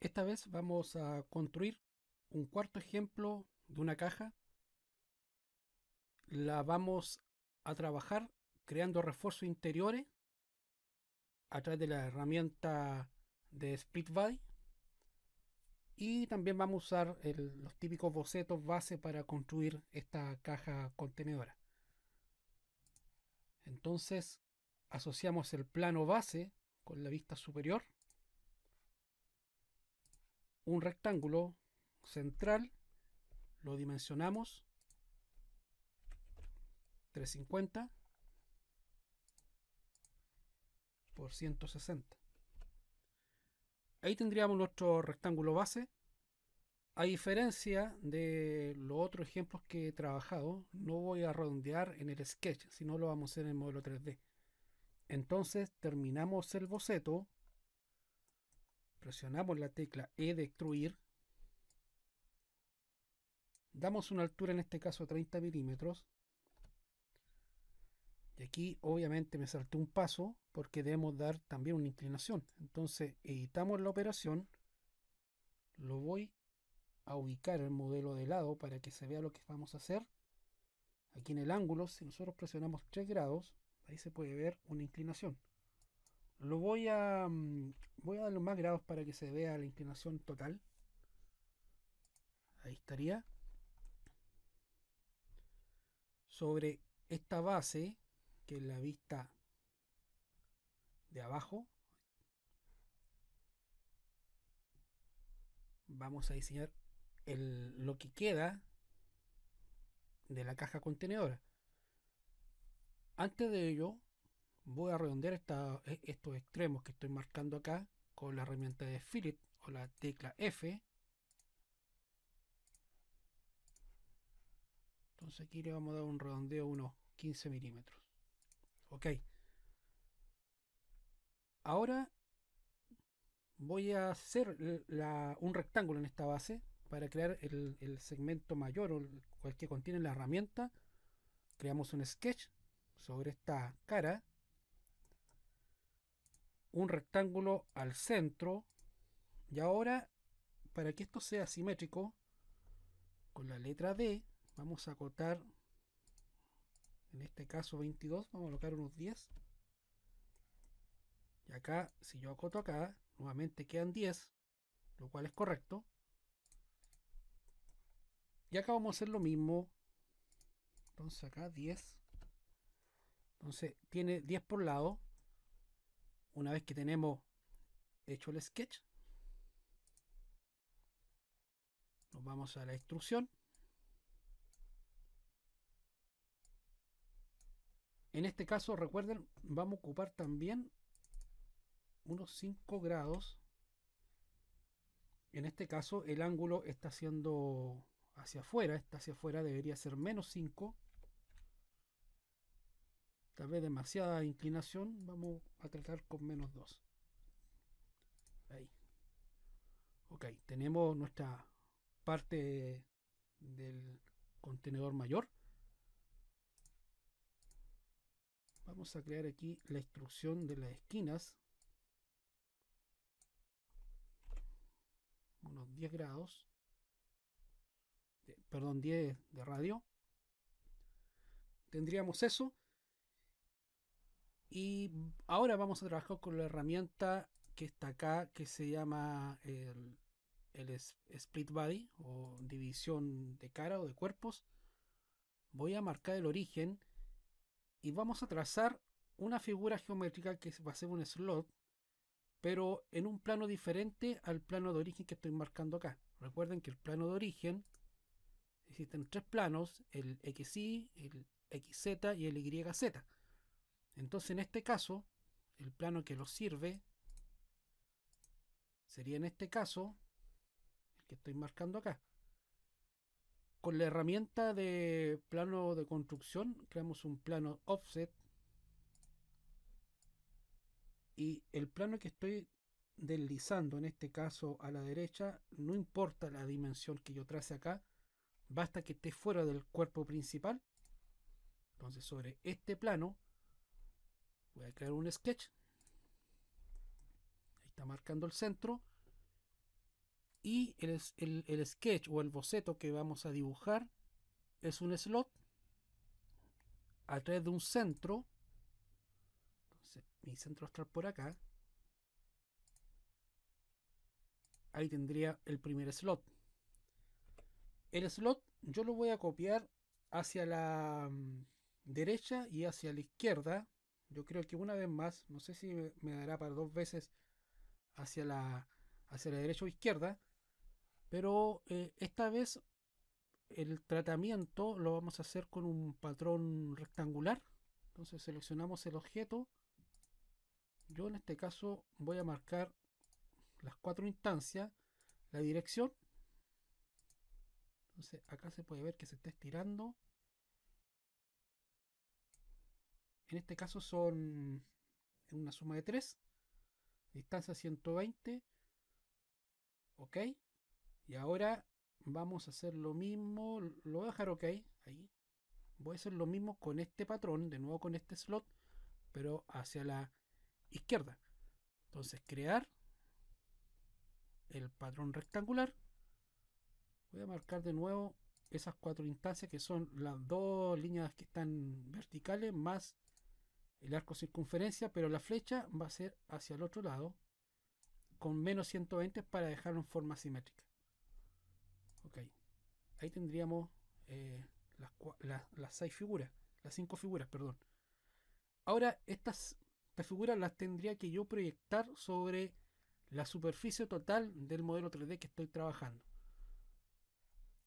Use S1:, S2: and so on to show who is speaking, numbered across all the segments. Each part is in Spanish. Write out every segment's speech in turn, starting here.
S1: Esta vez vamos a construir un cuarto ejemplo de una caja. La vamos a trabajar creando refuerzos interiores a través de la herramienta de Split Y también vamos a usar los típicos bocetos base para construir esta caja contenedora. Entonces asociamos el plano base con la vista superior un rectángulo central, lo dimensionamos 350 por 160. Ahí tendríamos nuestro rectángulo base. A diferencia de los otros ejemplos que he trabajado, no voy a redondear en el sketch, sino lo vamos a hacer en el modelo 3D. Entonces terminamos el boceto presionamos la tecla E de extruir damos una altura en este caso 30 milímetros, y aquí obviamente me saltó un paso porque debemos dar también una inclinación. Entonces editamos la operación, lo voy a ubicar el modelo de lado para que se vea lo que vamos a hacer. Aquí en el ángulo, si nosotros presionamos 3 grados, ahí se puede ver una inclinación. Lo voy a. Mm, voy a dar los más grados para que se vea la inclinación total. Ahí estaría. Sobre esta base, que es la vista de abajo, vamos a diseñar lo que queda de la caja contenedora. Antes de ello, voy a redondear e, estos extremos que estoy marcando acá con la herramienta de Fillet o la tecla F. Entonces aquí le vamos a dar un redondeo de unos 15 milímetros. Ok. Ahora voy a hacer un rectángulo en esta base para crear el, segmento mayor o el que contiene la herramienta. Creamos un sketch sobre esta cara un rectángulo al centro. Y ahora, para que esto sea simétrico, con la letra D vamos a acotar, en este caso 22, vamos a colocar unos 10. Y acá, si yo acoto acá, nuevamente quedan 10, lo cual es correcto. Y acá vamos a hacer lo mismo. Entonces acá 10. Entonces tiene 10 por lado una vez que tenemos hecho el sketch, nos vamos a la instrucción. En este caso, recuerden, vamos a ocupar también unos 5 grados. En este caso, el ángulo está siendo hacia afuera, está hacia afuera, debería ser menos 5 tal vez demasiada inclinación, vamos a tratar con menos 2. Ahí. Ok, tenemos nuestra parte del contenedor mayor. Vamos a crear aquí la instrucción de las esquinas. Unos 10 grados. perdón, 10 de radio. Tendríamos eso. Y ahora vamos a trabajar con la herramienta que está acá, que se llama el, split body o división de cara o de cuerpos. Voy a marcar el origen y vamos a trazar una figura geométrica que va a ser un slot, pero en un plano diferente al plano de origen que estoy marcando acá. Recuerden que el plano de origen existen tres planos, el XY, el XZ y el YZ. Entonces en este caso, el plano que lo sirve sería en este caso, el que estoy marcando acá. Con la herramienta de plano de construcción, creamos un plano offset. Y el plano que estoy deslizando, en este caso a la derecha, no importa la dimensión que yo trace acá, basta que esté fuera del cuerpo principal. Entonces sobre este plano voy a crear un sketch ahí está marcando el centro y el, sketch o el boceto que vamos a dibujar es un slot a través de un centro mi centro está por acá ahí tendría el primer slot el slot yo lo voy a copiar hacia la mm, derecha y hacia la izquierda yo creo que una vez más, no sé si me dará para dos veces hacia la, hacia la derecha o izquierda, pero eh, esta vez el tratamiento lo vamos a hacer con un patrón rectangular. Entonces seleccionamos el objeto. Yo en este caso voy a marcar las cuatro instancias, la dirección. Entonces acá se puede ver que se está estirando. En este caso son una suma de 3. Distancia 120. Ok. Y ahora vamos a hacer lo mismo. Lo voy a dejar ok. Ahí. Voy a hacer lo mismo con este patrón. De nuevo con este slot. Pero hacia la izquierda. Entonces crear el patrón rectangular. Voy a marcar de nuevo esas cuatro instancias que son las dos líneas que están verticales más el arco circunferencia, pero la flecha va a ser hacia el otro lado con menos 120 para dejarlo en forma simétrica. Ok, ahí tendríamos eh, las, las, seis figuras, las cinco figuras, perdón. Ahora, estas, estas figuras las tendría que yo proyectar sobre la superficie total del modelo 3D que estoy trabajando.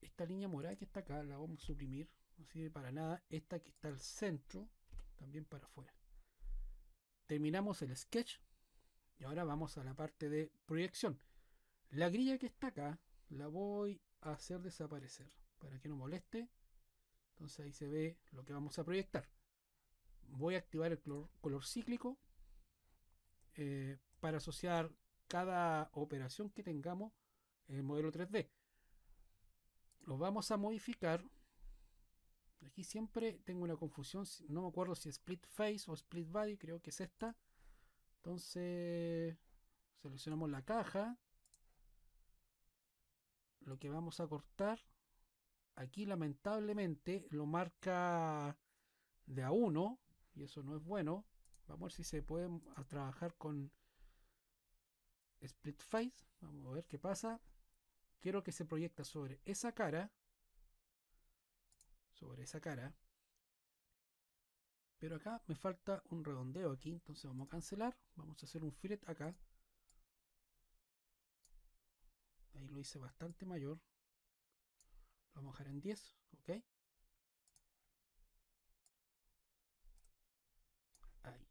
S1: Esta línea morada que está acá la vamos a suprimir, no sirve para nada. Esta que está al centro, también para afuera terminamos el sketch y ahora vamos a la parte de proyección. La grilla que está acá la voy a hacer desaparecer para que no moleste. Entonces ahí se ve lo que vamos a proyectar. Voy a activar el color, cíclico eh, para asociar cada operación que tengamos en el modelo 3D. Lo vamos a modificar Aquí siempre tengo una confusión, no me acuerdo si es Split Face o Split Body, creo que es esta. Entonces, seleccionamos la caja. Lo que vamos a cortar, aquí lamentablemente lo marca de a uno y eso no es bueno. Vamos a ver si se puede trabajar con Split Face. Vamos a ver qué pasa. Quiero que se proyecta sobre esa cara sobre esa cara. Pero acá me falta un redondeo aquí, entonces vamos a cancelar. Vamos a hacer un fillet acá. Ahí lo hice bastante mayor. Lo vamos a dejar en 10, ok. Ahí.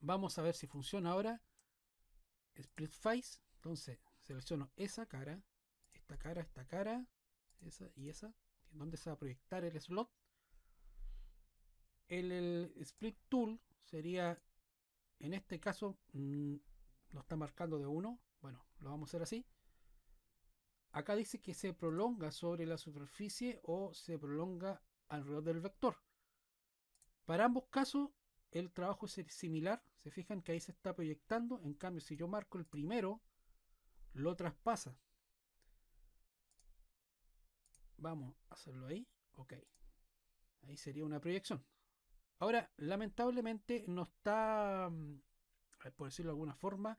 S1: Vamos a ver si funciona ahora. Split Face. Entonces selecciono esa cara, esta cara, esta cara, esa y esa donde se va a proyectar el slot. El, split tool sería, en este caso, mm, lo está marcando de 1. Bueno, lo vamos a hacer así. Acá dice que se prolonga sobre la superficie o se prolonga alrededor del vector. Para ambos casos, el trabajo es similar. Se fijan que ahí se está proyectando. En cambio, si yo marco el primero, lo traspasa. Vamos a hacerlo ahí. Ok. Ahí sería una proyección. Ahora, lamentablemente no está, mm, por decirlo de alguna forma,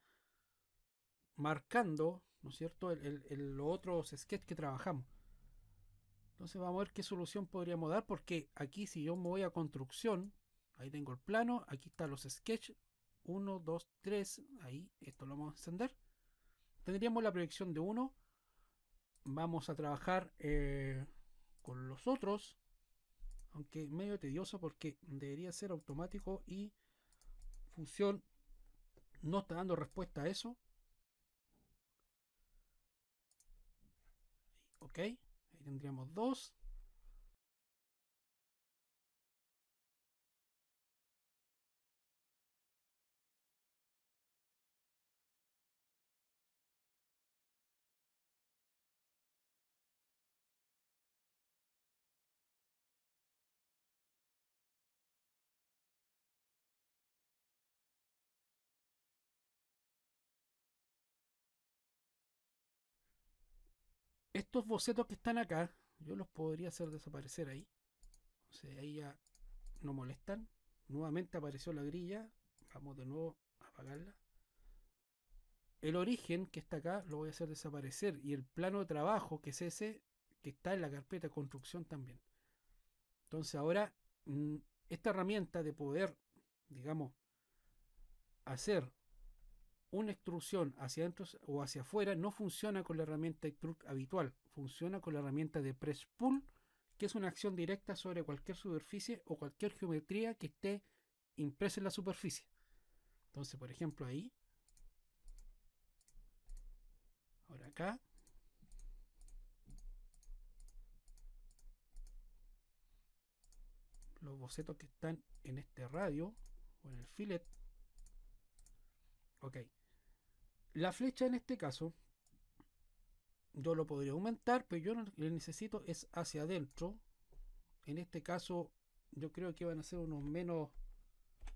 S1: marcando, ¿no es cierto?, los otros sketch que trabajamos. Entonces vamos a ver qué solución podríamos dar, porque aquí si yo me voy a construcción, ahí tengo el plano, aquí están los sketches, 1, 2, 3, ahí, esto lo vamos a encender. Tendríamos la proyección de 1, vamos a trabajar eh, con los otros aunque medio tedioso porque debería ser automático y función no está dando respuesta a eso ok ahí tendríamos dos estos bocetos que están acá, yo los podría hacer desaparecer ahí. O sea, ahí ya no molestan. Nuevamente apareció la grilla. Vamos de nuevo a apagarla. El origen que está acá lo voy a hacer desaparecer. Y el plano de trabajo, que es ese, que está en la carpeta construcción también. Entonces ahora, mm, esta herramienta de poder, digamos, hacer una extrusión hacia adentro o hacia afuera no funciona con la herramienta extrude habitual, funciona con la herramienta de press pull, que es una acción directa sobre cualquier superficie o cualquier geometría que esté impresa en la superficie. Entonces, por ejemplo, ahí. Ahora acá. Los bocetos que están en este radio o en el fillet. Ok. La flecha en este caso, yo lo podría aumentar, pero yo lo necesito es hacia adentro. En este caso, yo creo que van a ser unos menos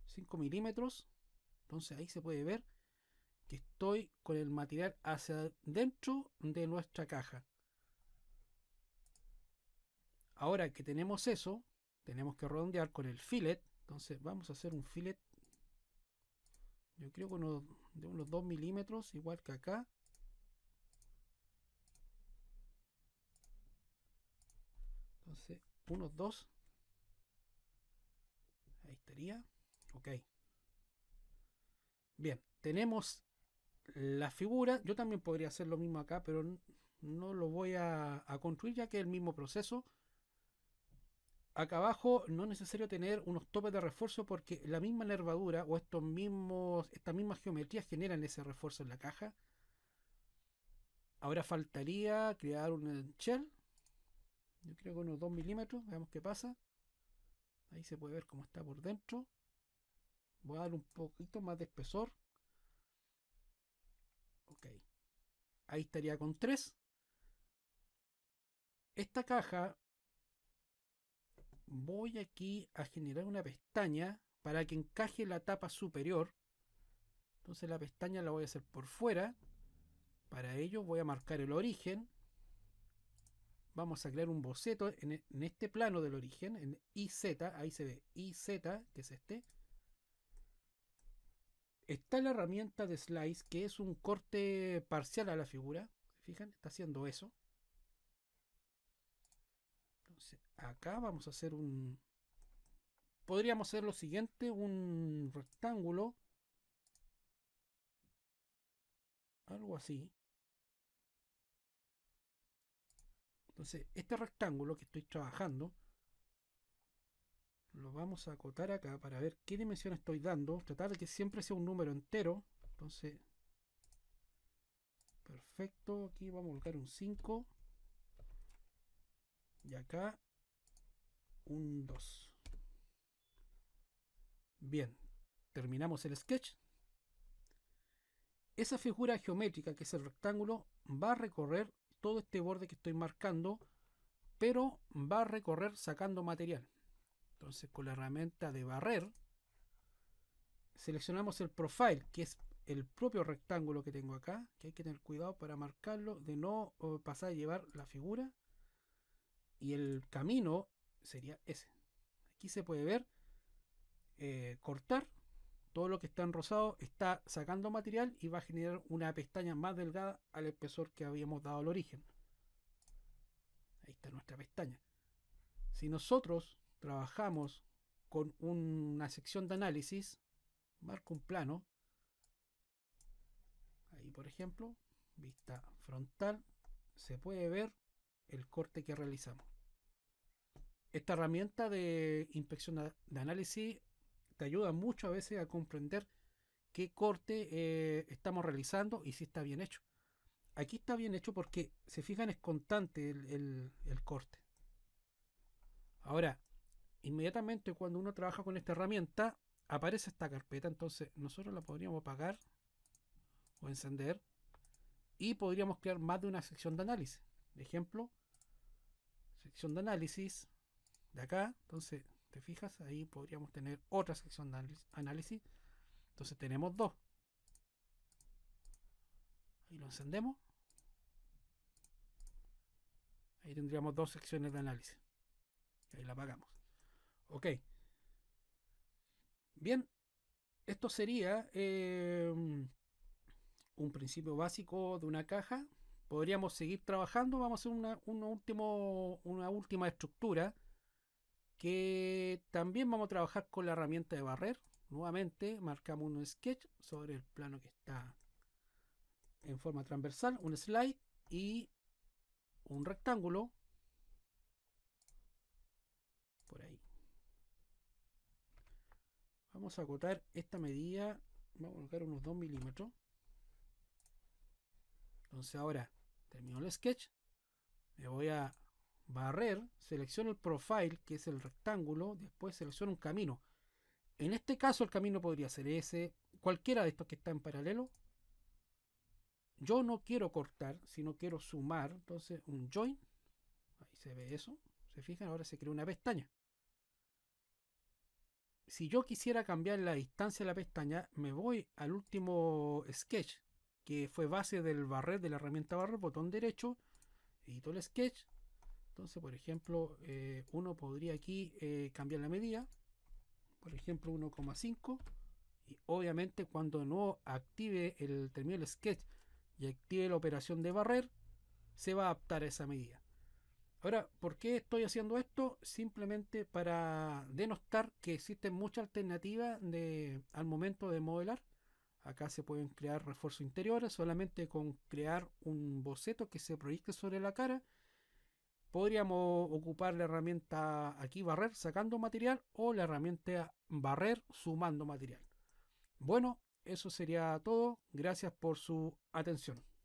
S1: 5 milímetros. Entonces ahí se puede ver que estoy con el material hacia dentro de nuestra caja. Ahora que tenemos eso, tenemos que redondear con el fillet. Entonces vamos a hacer un fillet. Yo creo que no de unos 2 milímetros, igual que acá. Entonces, unos 2. Ahí estaría. Ok. Bien, tenemos la figura. Yo también podría hacer lo mismo acá, pero no lo voy a, a construir ya que es el mismo proceso acá abajo no es necesario tener unos topes de refuerzo porque la misma nervadura o estos mismos, estas mismas geometrías generan ese refuerzo en la caja. Ahora faltaría crear un shell. Yo creo que unos 2 milímetros. Veamos qué pasa. Ahí se puede ver cómo está por dentro. Voy a dar un poquito más de espesor. Ok. Ahí estaría con 3. Esta caja voy aquí a generar una pestaña para que encaje la tapa superior. Entonces la pestaña la voy a hacer por fuera. Para ello voy a marcar el origen. Vamos a crear un boceto en, este plano del origen, en IZ, ahí se ve IZ, que es este. Está la herramienta de slice, que es un corte parcial a la figura. Fijan, está haciendo eso. acá vamos a hacer un podríamos hacer lo siguiente un rectángulo algo así entonces este rectángulo que estoy trabajando lo vamos a acotar acá para ver qué dimensión estoy dando tratar de que siempre sea un número entero entonces perfecto aquí vamos a colocar un 5 y acá un 2. Bien, terminamos el sketch. Esa figura geométrica que es el rectángulo va a recorrer todo este borde que estoy marcando, pero va a recorrer sacando material. Entonces con la herramienta de barrer, seleccionamos el profile, que es el propio rectángulo que tengo acá, que hay que tener cuidado para marcarlo, de no eh, pasar a llevar la figura. Y el camino sería ese. Aquí se puede ver eh, cortar todo lo que está en rosado, está sacando material y va a generar una pestaña más delgada al espesor que habíamos dado al origen. Ahí está nuestra pestaña. Si nosotros trabajamos con una sección de análisis, marco un plano, ahí por ejemplo, vista frontal, se puede ver el corte que realizamos. Esta herramienta de inspección de análisis te ayuda mucho a veces a comprender qué corte eh, estamos realizando y si está bien hecho. Aquí está bien hecho porque, se fijan, es constante el, el corte. Ahora, inmediatamente cuando uno trabaja con esta herramienta, aparece esta carpeta, entonces nosotros la podríamos apagar o encender y podríamos crear más de una sección de análisis. De ejemplo, sección de análisis, de acá. Entonces, te fijas, ahí podríamos tener otra sección de análisis. Entonces tenemos dos. Ahí lo encendemos. Ahí tendríamos dos secciones de análisis. Ahí la apagamos. Ok. Bien. Esto sería em, un principio básico de una caja. Podríamos seguir trabajando. Vamos a hacer una, última una última estructura que también vamos a trabajar con la herramienta de barrer. Nuevamente marcamos un sketch sobre el plano que está en forma transversal, un slide y un rectángulo por ahí. Vamos a acotar esta medida, vamos a colocar unos 2 milímetros. Entonces ahora termino el sketch, me voy a barrer, selecciono el profile, que es el rectángulo, después selecciono un camino. En este caso el camino podría ser ese, cualquiera de estos que está en paralelo. Yo no quiero cortar, sino quiero sumar, entonces un join, ahí se ve eso, se fijan, ahora se crea una pestaña. Si yo quisiera cambiar la distancia de la pestaña, me voy al último sketch, que fue base del barrer de la herramienta barrer, botón derecho, edito el sketch, entonces, por ejemplo, eh, uno podría aquí eh, cambiar la medida, por ejemplo 1,5, y obviamente cuando no active el terminal sketch y active la operación de barrer, se va a adaptar a esa medida. Ahora, ¿por qué estoy haciendo esto? Simplemente para denostar que existen muchas alternativas de, al momento de modelar. Acá se pueden crear refuerzos interiores solamente con crear un boceto que se proyecte sobre la cara podríamos ocupar la herramienta aquí barrer sacando material o la herramienta barrer sumando material. Bueno, eso sería todo. Gracias por su atención.